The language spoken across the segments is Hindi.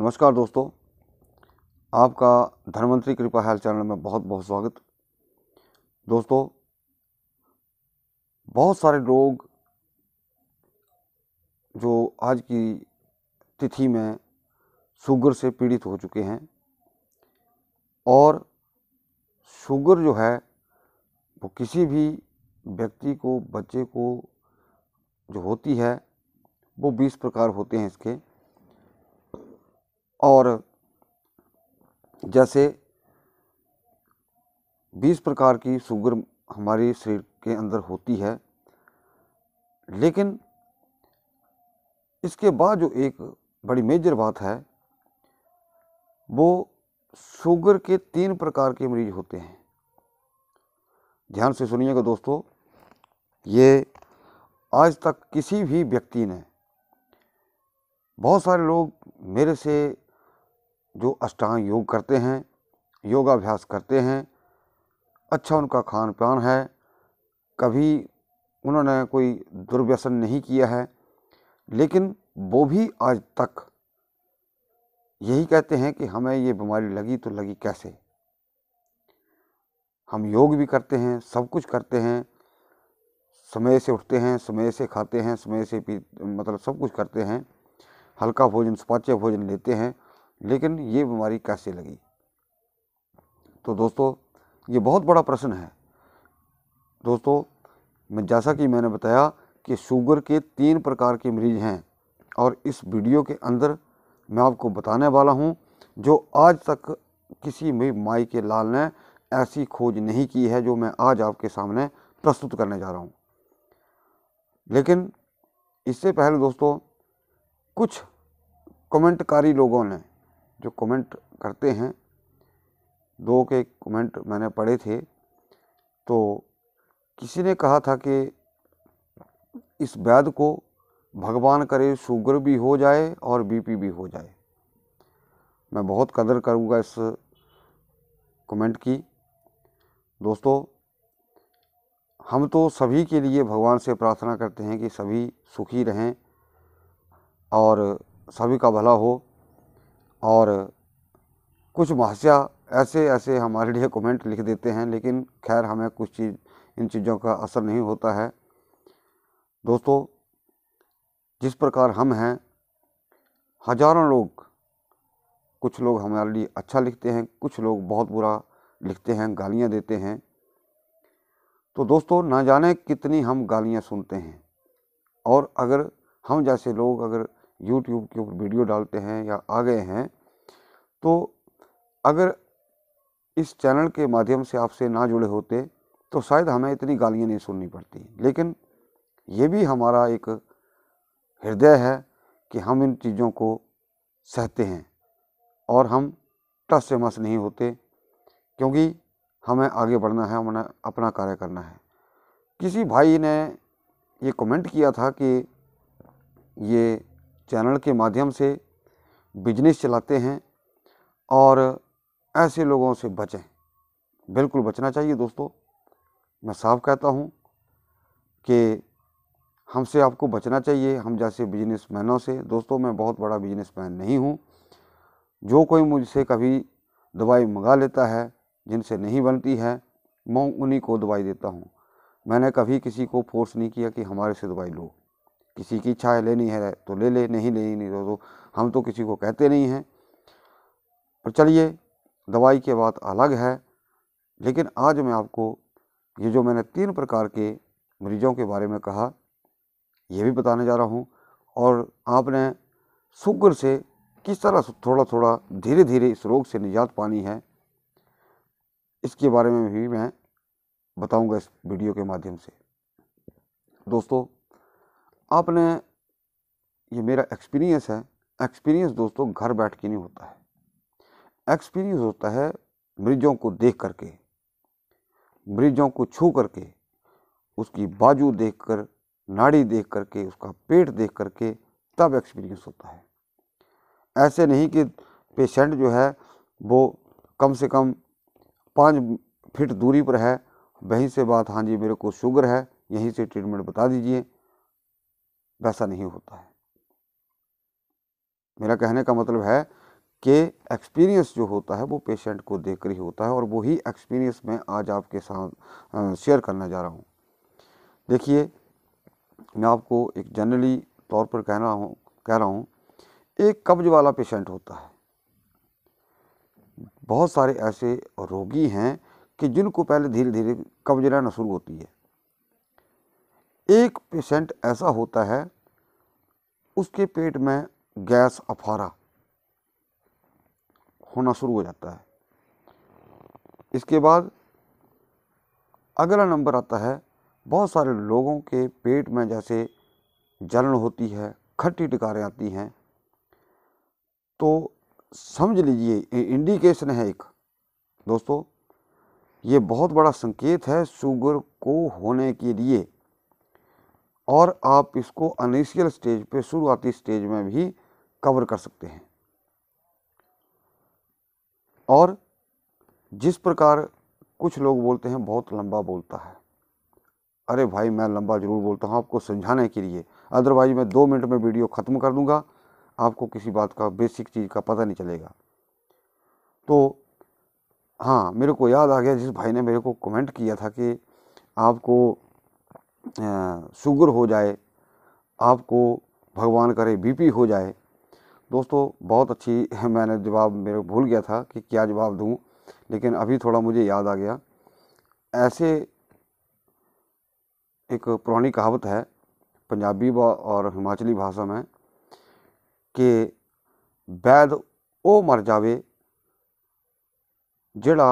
नमस्कार दोस्तों आपका धनवंतरी कृपा हेल्थ चैनल में बहुत बहुत स्वागत दोस्तों बहुत सारे लोग जो आज की तिथि में शुगर से पीड़ित हो चुके हैं और शुगर जो है वो किसी भी व्यक्ति को बच्चे को जो होती है वो बीस प्रकार होते हैं इसके और जैसे बीस प्रकार की शुगर हमारे शरीर के अंदर होती है लेकिन इसके बाद जो एक बड़ी मेजर बात है वो शुगर के तीन प्रकार के मरीज होते हैं ध्यान से सुनिएगा दोस्तों ये आज तक किसी भी व्यक्ति ने बहुत सारे लोग मेरे से जो अष्टांग योग करते हैं योगाभ्यास करते हैं अच्छा उनका खान पान है कभी उन्होंने कोई दुर्व्यसन नहीं किया है लेकिन वो भी आज तक यही कहते हैं कि हमें ये बीमारी लगी तो लगी कैसे हम योग भी करते हैं सब कुछ करते हैं समय से उठते हैं समय से खाते हैं समय से पी मतलब सब कुछ करते हैं हल्का भोजन स्वाच्य भोजन लेते हैं लेकिन ये बीमारी कैसे लगी तो दोस्तों ये बहुत बड़ा प्रश्न है दोस्तों मैं जैसा कि मैंने बताया कि शुगर के तीन प्रकार के मरीज़ हैं और इस वीडियो के अंदर मैं आपको बताने वाला हूं जो आज तक किसी भी माई के लाल ने ऐसी खोज नहीं की है जो मैं आज आपके सामने प्रस्तुत करने जा रहा हूं लेकिन इससे पहले दोस्तों कुछ कमेंटकारी लोगों ने जो कमेंट करते हैं दो के कमेंट मैंने पढ़े थे तो किसी ने कहा था कि इस वैद को भगवान करे शुगर भी हो जाए और बीपी भी हो जाए मैं बहुत कदर करूँगा इस कमेंट की दोस्तों हम तो सभी के लिए भगवान से प्रार्थना करते हैं कि सभी सुखी रहें और सभी का भला हो और कुछ महाशया ऐसे ऐसे हमारे लिए कमेंट लिख देते हैं लेकिन खैर हमें कुछ चीज़ इन चीज़ों का असर नहीं होता है दोस्तों जिस प्रकार हम हैं हजारों लोग कुछ लोग हमारे लिए अच्छा लिखते हैं कुछ लोग बहुत बुरा लिखते हैं गालियाँ देते हैं तो दोस्तों ना जाने कितनी हम गालियाँ सुनते हैं और अगर हम जैसे लोग अगर यूट्यूब के ऊपर वीडियो डालते हैं या आ गए हैं तो अगर इस चैनल के माध्यम से आपसे ना जुड़े होते तो शायद हमें इतनी गालियाँ नहीं सुननी पड़ती लेकिन ये भी हमारा एक हृदय है कि हम इन चीज़ों को सहते हैं और हम टस से मस नहीं होते क्योंकि हमें आगे बढ़ना है हमें अपना कार्य करना है किसी भाई ने ये कमेंट किया था कि ये चैनल के माध्यम से बिजनेस चलाते हैं और ऐसे लोगों से बचें बिल्कुल बचना चाहिए दोस्तों मैं साफ कहता हूँ कि हमसे आपको बचना चाहिए हम जैसे बिजनेसमैनों से दोस्तों मैं बहुत बड़ा बिजनेसमैन नहीं हूँ जो कोई मुझसे कभी दवाई मंगा लेता है जिनसे नहीं बनती है मैं उन्हीं को दवाई देता हूँ मैंने कभी किसी को फोर्स नहीं किया कि हमारे से दवाई लो किसी की इच्छा है लेनी है तो ले ले नहीं लेनी नहीं तो, तो हम तो किसी को कहते नहीं हैं पर चलिए दवाई के बात अलग है लेकिन आज मैं आपको ये जो मैंने तीन प्रकार के मरीजों के बारे में कहा ये भी बताने जा रहा हूँ और आपने शुगर से किस तरह थोड़ा थोड़ा धीरे धीरे इस रोग से निजात पानी है इसके बारे में भी मैं बताऊंगा इस वीडियो के माध्यम से दोस्तों आपने ये मेरा एक्सपीरियंस है एक्सपीरियंस दोस्तों घर बैठ के नहीं होता है एक्सपीरियंस होता है मरीजों को देख करके मरीजों को छू करके उसकी बाजू देख कर नाड़ी देख करके उसका पेट देख करके तब एक्सपीरियंस होता है ऐसे नहीं कि पेशेंट जो है वो कम से कम पाँच फिट दूरी पर है वहीं से बात हाँ जी मेरे को शुगर है यहीं से ट्रीटमेंट बता दीजिए वैसा नहीं होता है मेरा कहने का मतलब है कि एक्सपीरियंस जो होता है वो पेशेंट को देख ही होता है और वही एक्सपीरियंस मैं आज आपके साथ शेयर करना जा रहा हूँ देखिए मैं आपको एक जनरली तौर पर कह रहा हूँ कह रहा हूँ एक कब्ज वाला पेशेंट होता है बहुत सारे ऐसे रोगी हैं कि जिनको पहले धीरे धीरे कब्ज रहना शुरू होती है एक पेशेंट ऐसा होता है उसके पेट में गैस अफारा होना शुरू हो जाता है इसके बाद अगला नंबर आता है बहुत सारे लोगों के पेट में जैसे जलन होती है खट्टी टिकारें आती हैं तो समझ लीजिए इंडिकेशन है एक दोस्तों ये बहुत बड़ा संकेत है शुगर को होने के लिए और आप इसको अनिशियल स्टेज पे शुरुआती स्टेज में भी कवर कर सकते हैं और जिस प्रकार कुछ लोग बोलते हैं बहुत लंबा बोलता है अरे भाई मैं लंबा ज़रूर बोलता हूँ आपको समझाने के लिए अदरवाइज मैं दो मिनट में वीडियो ख़त्म कर दूँगा आपको किसी बात का बेसिक चीज़ का पता नहीं चलेगा तो हाँ मेरे को याद आ गया जिस भाई ने मेरे को कमेंट किया था कि आपको शुगर हो जाए आपको भगवान करे बीपी हो जाए दोस्तों बहुत अच्छी मैंने जवाब मेरे को भूल गया था कि क्या जवाब दूं लेकिन अभी थोड़ा मुझे याद आ गया ऐसे एक पुरानी कहावत है पंजाबी और हिमाचली भाषा में कि वैद वो मर ਜਾਵੇ जड़ा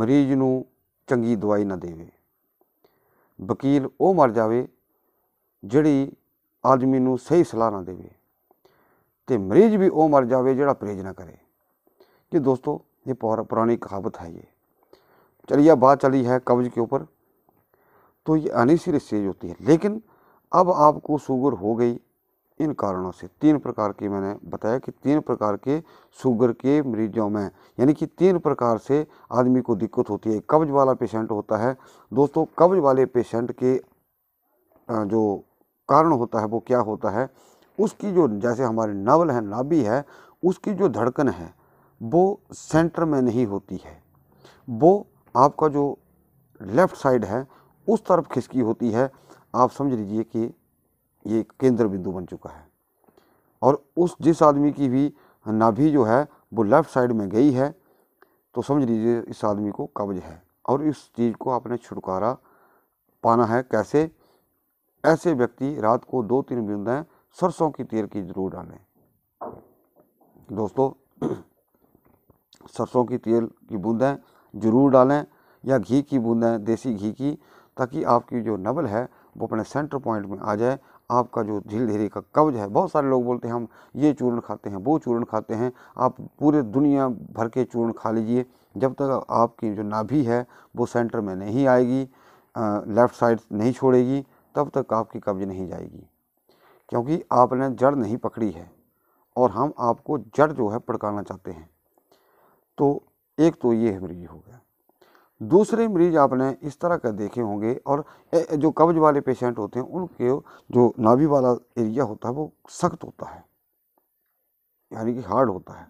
मरीज़ ਨੂੰ ਚੰਗੀ ਦਵਾਈ ਨਾ ਦੇਵੇ ਵਕੀਲ ਉਹ ਮਰ ਜਾਵੇ ਜਿਹੜੀ ਆਦਮੀ ਨੂੰ ਸਹੀ ਸਲਾਹ ਨਾ ਦੇਵੇ ਤੇ ਮਰੀਜ਼ ਵੀ ਉਹ ਮਰ ਜਾਵੇ ਜਿਹੜਾ ਪ੍ਰੇਜ ਨਾ ਕਰੇ ਜੀ ਦੋਸਤੋ ਇਹ ਪੁਰਾਣੀ ਕਹਾਵਤ ਹੈ ਇਹ ਚਲਿਆ ਬਾਤ ਚਲੀ ਹੈ ਕਬਜ਼ के ऊपर तो ये ਅਨਿਸ਼ਿਰ ਸੇਜ होती है लेकिन अब आपको शुगर हो गई इन कारणों से तीन प्रकार की मैंने बताया कि तीन प्रकार के शुगर के मरीजों में यानी कि तीन प्रकार से आदमी को दिक्कत होती है कब्ज वाला पेशेंट होता है दोस्तों कब्ज वाले पेशेंट के जो कारण होता है वो क्या होता है उसकी जो जैसे हमारे नवल है नाभि है उसकी जो धड़कन है वो सेंटर में नहीं होती है वो आपका जो लेफ़्ट साइड है उस तरफ खिसकी होती है आप समझ लीजिए कि ये केंद्र बिंदु बन चुका है और उस जिस आदमी की भी नाभि जो है वो लेफ़्ट साइड में गई है तो समझ लीजिए इस आदमी को कब्ज है और इस चीज़ को आपने छुटकारा पाना है कैसे ऐसे व्यक्ति रात को दो तीन बिंदें सरसों की तेल की जरूर डालें दोस्तों सरसों की तेल की बूंदें जरूर डालें या घी की बूंदें देसी घी की ताकि आपकी जो नबल है वो अपने सेंटर पॉइंट में आ जाए आपका जो धीरे का कब्ज है बहुत सारे लोग बोलते हैं हम ये चूर्ण खाते हैं वो चूर्ण खाते हैं आप पूरे दुनिया भर के चूर्ण खा लीजिए जब तक आपकी जो नाभि है वो सेंटर में नहीं आएगी लेफ़्ट साइड नहीं छोड़ेगी तब तक आपकी कब्ज नहीं जाएगी क्योंकि आपने जड़ नहीं पकड़ी है और हम आपको जड़ जो है पड़काना चाहते हैं तो एक तो ये मरीज हो गया दूसरे मरीज आपने इस तरह का देखे होंगे और जो कब्ज वाले पेशेंट होते हैं उनके जो नाभि वाला एरिया होता है वो सख्त होता है यानी कि हार्ड होता है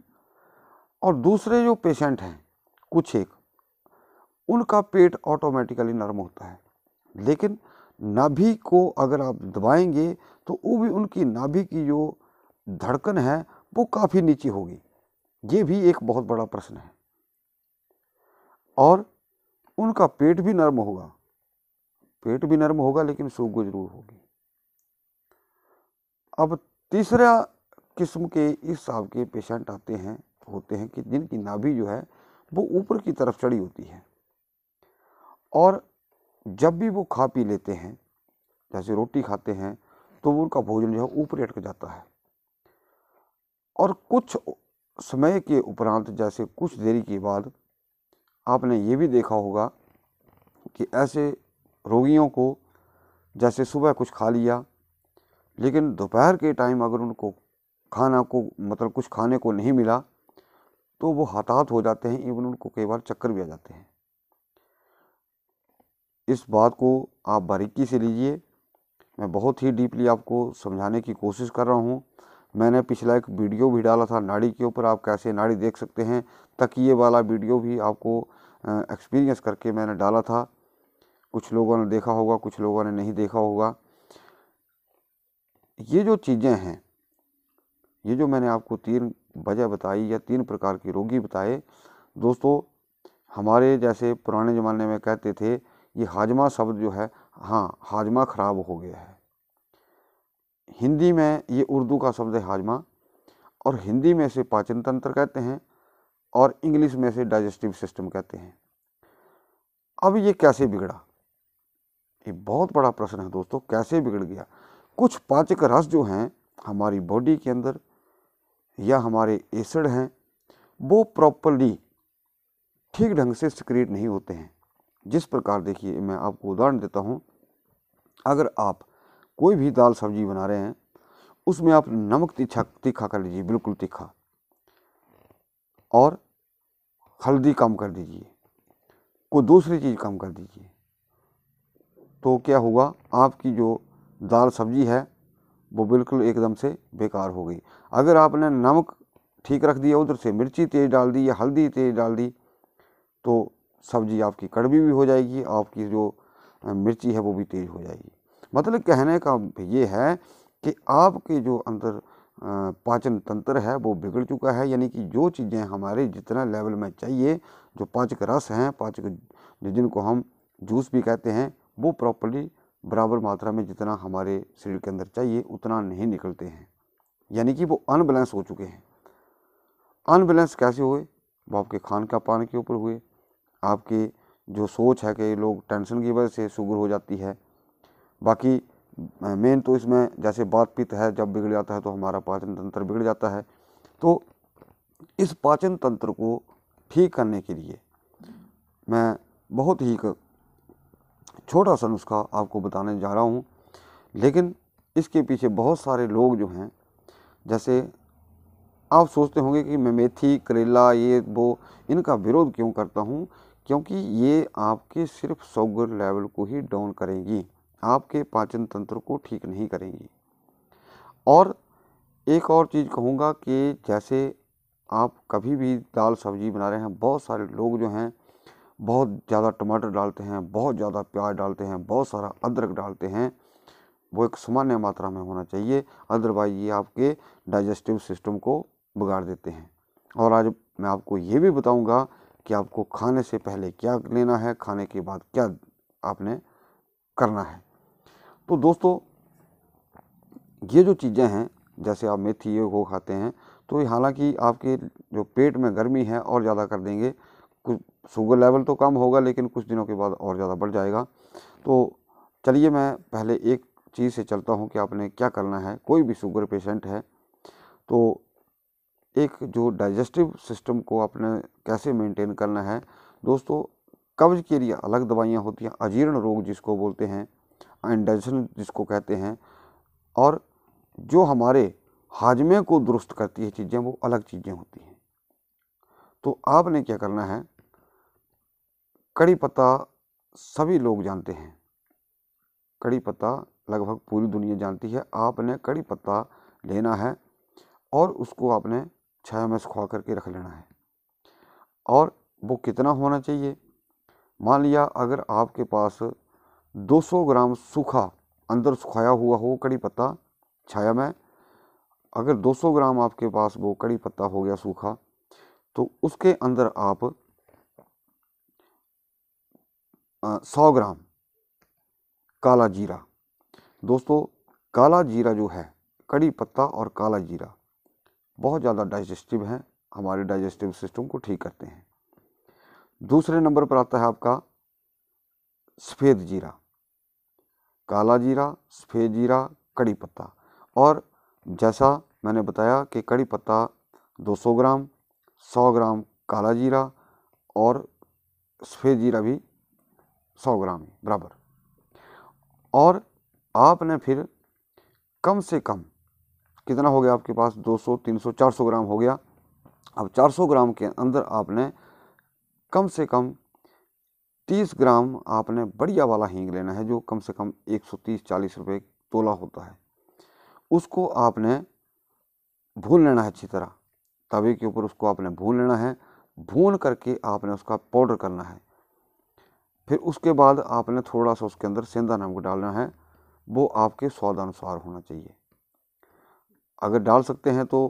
और दूसरे जो पेशेंट हैं कुछ एक उनका पेट ऑटोमेटिकली नरम होता है लेकिन नाभि को अगर आप दबाएंगे तो वो भी उनकी नाभि की जो धड़कन है वो काफ़ी नीचे होगी ये भी एक बहुत बड़ा प्रश्न है और उनका पेट भी नर्म होगा पेट भी नर्म होगा लेकिन सूखो जरूर होगी अब तीसरा किस्म के इस साहब के पेशेंट आते हैं होते हैं कि जिनकी नाभि जो है वो ऊपर की तरफ चढ़ी होती है और जब भी वो खा पी लेते हैं जैसे रोटी खाते हैं तो उनका भोजन जो है ऊपर अटक जाता है और कुछ समय के उपरांत जैसे कुछ देरी के बाद आपने ये भी देखा होगा कि ऐसे रोगियों को जैसे सुबह कुछ खा लिया लेकिन दोपहर के टाइम अगर उनको खाना को मतलब कुछ खाने को नहीं मिला तो वो हताहत हो जाते हैं इवन उनको कई बार चक्कर भी आ जाते हैं इस बात को आप बारीकी से लीजिए मैं बहुत ही डीपली आपको समझाने की कोशिश कर रहा हूँ मैंने पिछला एक वीडियो भी डाला था नाड़ी के ऊपर आप कैसे नाड़ी देख सकते हैं तकिए वाला वीडियो भी आपको एक्सपीरियंस करके मैंने डाला था कुछ लोगों ने देखा होगा कुछ लोगों ने नहीं देखा होगा ये जो चीज़ें हैं ये जो मैंने आपको तीन वजह बताई या तीन प्रकार के रोगी बताए दोस्तों हमारे जैसे पुराने ज़माने में कहते थे ये हाजमा शब्द जो है हाँ हाजमा ख़राब हो गया है हिंदी में ये उर्दू का शब्द है हाजमा और हिंदी में इसे पाचन तंत्र कहते हैं और इंग्लिश में इसे डाइजेस्टिव सिस्टम कहते हैं अब ये कैसे बिगड़ा ये बहुत बड़ा प्रश्न है दोस्तों कैसे बिगड़ गया कुछ पाचक रस जो हैं हमारी बॉडी के अंदर या हमारे एसिड हैं वो प्रॉपरली ठीक ढंग से सिक्रिएट नहीं होते हैं जिस प्रकार देखिए मैं आपको उदाहरण देता हूँ अगर आप कोई भी दाल सब्जी बना रहे हैं उसमें आप नमक तीखा तीखा कर लीजिए बिल्कुल तीखा और हल्दी कम कर दीजिए कोई दूसरी चीज़ कम कर दीजिए तो क्या होगा आपकी जो दाल सब्जी है वो बिल्कुल एकदम से बेकार हो गई अगर आपने नमक ठीक रख दिया उधर से मिर्ची तेज़ डाल दी या हल्दी तेज़ डाल दी तो सब्ज़ी आपकी कड़वी भी हो जाएगी आपकी जो मिर्ची है वो भी तेज़ हो जाएगी मतलब कहने का ये है कि आपके जो अंदर पाचन तंत्र है वो बिगड़ चुका है यानी कि जो चीज़ें हमारे जितना लेवल में चाहिए जो पाचक रस हैं पाचक जो जिनको हम जूस भी कहते हैं वो प्रॉपरली बराबर मात्रा में जितना हमारे शरीर के अंदर चाहिए उतना नहीं निकलते हैं यानी कि वो अनबैलेंस हो चुके हैं अनबैलेंस कैसे हुए वो आपके खान का पान के ऊपर हुए आपके जो सोच है कि लोग टेंशन की वजह से शुगर हो जाती है बाकी मेन तो इसमें जैसे बात पित्त है जब बिगड़ जाता है तो हमारा पाचन तंत्र बिगड़ जाता है तो इस पाचन तंत्र को ठीक करने के लिए मैं बहुत ही छोटा सा नुस्खा आपको बताने जा रहा हूँ लेकिन इसके पीछे बहुत सारे लोग जो हैं जैसे आप सोचते होंगे कि मैं मेथी करेला ये वो इनका विरोध क्यों करता हूँ क्योंकि ये आपके सिर्फ शुगर लेवल को ही डाउन करेंगी आपके पाचन तंत्र को ठीक नहीं करेंगी और एक और चीज़ कहूँगा कि जैसे आप कभी भी दाल सब्जी बना रहे हैं बहुत सारे लोग जो हैं बहुत ज़्यादा टमाटर डालते हैं बहुत ज़्यादा प्याज डालते हैं बहुत सारा अदरक डालते हैं वो एक सामान्य मात्रा में होना चाहिए अदरवाइज ये आपके डाइजेस्टिव सिस्टम को बिगाड़ देते हैं और आज मैं आपको ये भी बताऊंगा कि आपको खाने से पहले क्या लेना है खाने के बाद क्या आपने करना है तो दोस्तों ये जो चीज़ें हैं जैसे आप मेथी ये वो खाते हैं तो हालांकि आपके जो पेट में गर्मी है और ज़्यादा कर देंगे कुछ शुगर लेवल तो कम होगा लेकिन कुछ दिनों के बाद और ज़्यादा बढ़ जाएगा तो चलिए मैं पहले एक चीज़ से चलता हूँ कि आपने क्या करना है कोई भी शुगर पेशेंट है तो एक जो डाइजेस्टिव सिस्टम को आपने कैसे मेंटेन करना है दोस्तों कब्ज के लिए अलग दवाइयाँ होती हैं अजीर्ण रोग जिसको बोलते हैं इंडेशन जिसको कहते हैं और जो हमारे हाजमे को दुरुस्त करती है चीज़ें वो अलग चीज़ें होती हैं तो आपने क्या करना है कड़ी पत्ता सभी लोग जानते हैं कड़ी पत्ता लगभग पूरी दुनिया जानती है आपने कड़ी पत्ता लेना है और उसको आपने छाया में सुखा करके रख लेना है और वो कितना होना चाहिए मान लिया अगर आपके पास 200 ग्राम सूखा अंदर सुखाया हुआ हो कड़ी पत्ता छाया में अगर 200 ग्राम आपके पास वो कड़ी पत्ता हो गया सूखा तो उसके अंदर आप सौ ग्राम काला जीरा दोस्तों काला जीरा जो है कड़ी पत्ता और काला जीरा बहुत ज़्यादा डाइजेस्टिव हैं हमारे डाइजेस्टिव सिस्टम को ठीक करते हैं दूसरे नंबर पर आता है आपका सफ़ेद जीरा काला जीरा सफ़ेद जीरा कड़ी पत्ता और जैसा मैंने बताया कि कड़ी पत्ता 200 ग्राम 100 ग्राम काला जीरा और सफ़ेद जीरा भी 100 ग्राम ही बराबर और आपने फिर कम से कम कितना हो गया आपके पास 200, 300, 400 ग्राम हो गया अब 400 ग्राम के अंदर आपने कम से कम 30 ग्राम आपने बढ़िया वाला हींग लेना है जो कम से कम 130-40 रुपए तोला होता है उसको आपने भून लेना है अच्छी तरह तवे के ऊपर उसको आपने भून लेना है भून करके आपने उसका पाउडर करना है फिर उसके बाद आपने थोड़ा सा उसके अंदर सेंधा नमक डालना है वो आपके स्वाद अनुसार होना चाहिए अगर डाल सकते हैं तो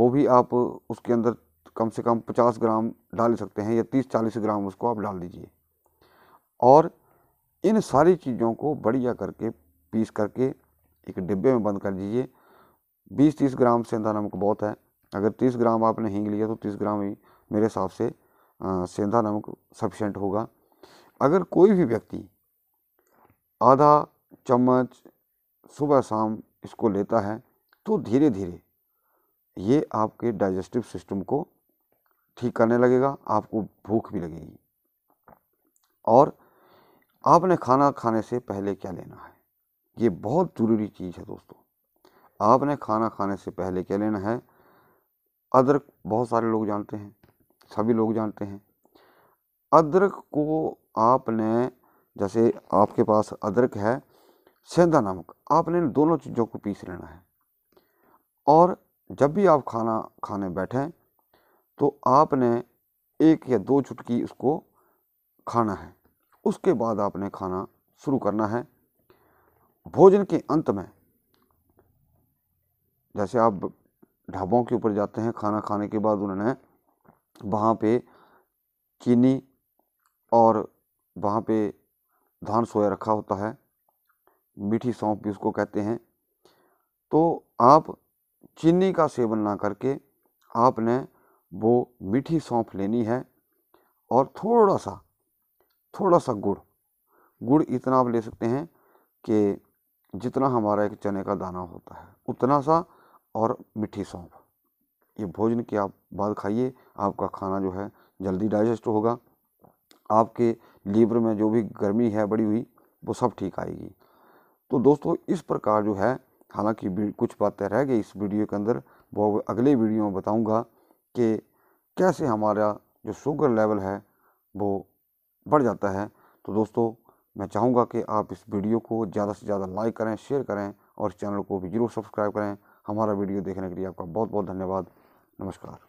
वो भी आप उसके अंदर कम से कम 50 ग्राम डाल सकते हैं या 30-40 ग्राम उसको आप डाल दीजिए और इन सारी चीज़ों को बढ़िया करके पीस करके एक डिब्बे में बंद कर दीजिए बीस तीस ग्राम सेंधा नमक बहुत है अगर तीस ग्राम आपने हींग लिया तो तीस ग्राम ही मेरे हिसाब से सेंधा नमक सफिशेंट होगा अगर कोई भी व्यक्ति आधा चम्मच सुबह शाम इसको लेता है तो धीरे धीरे ये आपके डाइजेस्टिव सिस्टम को ठीक करने लगेगा आपको भूख भी लगेगी और आपने खाना खाने से पहले क्या लेना है ये बहुत ज़रूरी चीज़ है दोस्तों आपने खाना खाने से पहले क्या लेना है अदरक बहुत सारे लोग जानते हैं सभी लोग जानते हैं अदरक को आपने जैसे आपके पास अदरक है सेंधा नमक आपने दोनों चीज़ों को पीस लेना है और जब भी आप खाना खाने बैठें तो आपने एक या दो चुटकी उसको खाना है उसके बाद आपने खाना शुरू करना है भोजन के अंत में जैसे आप ढाबों के ऊपर जाते हैं खाना खाने के बाद उन्होंने वहाँ पे चीनी और वहाँ पे धान सोया रखा होता है मीठी सौंप भी उसको कहते हैं तो आप चीनी का सेवन ना करके आपने वो मीठी सौंफ लेनी है और थोड़ा सा थोड़ा सा गुड़ गुड़ इतना आप ले सकते हैं कि जितना हमारा एक चने का दाना होता है उतना सा और मीठी सौंप ये भोजन की आप बाद खाइए आपका खाना जो है जल्दी डाइजेस्ट होगा आपके लीवर में जो भी गर्मी है बड़ी हुई वो सब ठीक आएगी तो दोस्तों इस प्रकार जो है हालांकि कुछ बातें रह गई इस वीडियो के अंदर वो अगले वीडियो में बताऊंगा कि कैसे हमारा जो शुगर लेवल है वो बढ़ जाता है तो दोस्तों मैं चाहूँगा कि आप इस वीडियो को ज़्यादा से ज़्यादा लाइक करें शेयर करें और चैनल को भी ज़रूर सब्सक्राइब करें हमारा वीडियो देखने के लिए आपका बहुत बहुत धन्यवाद नमस्कार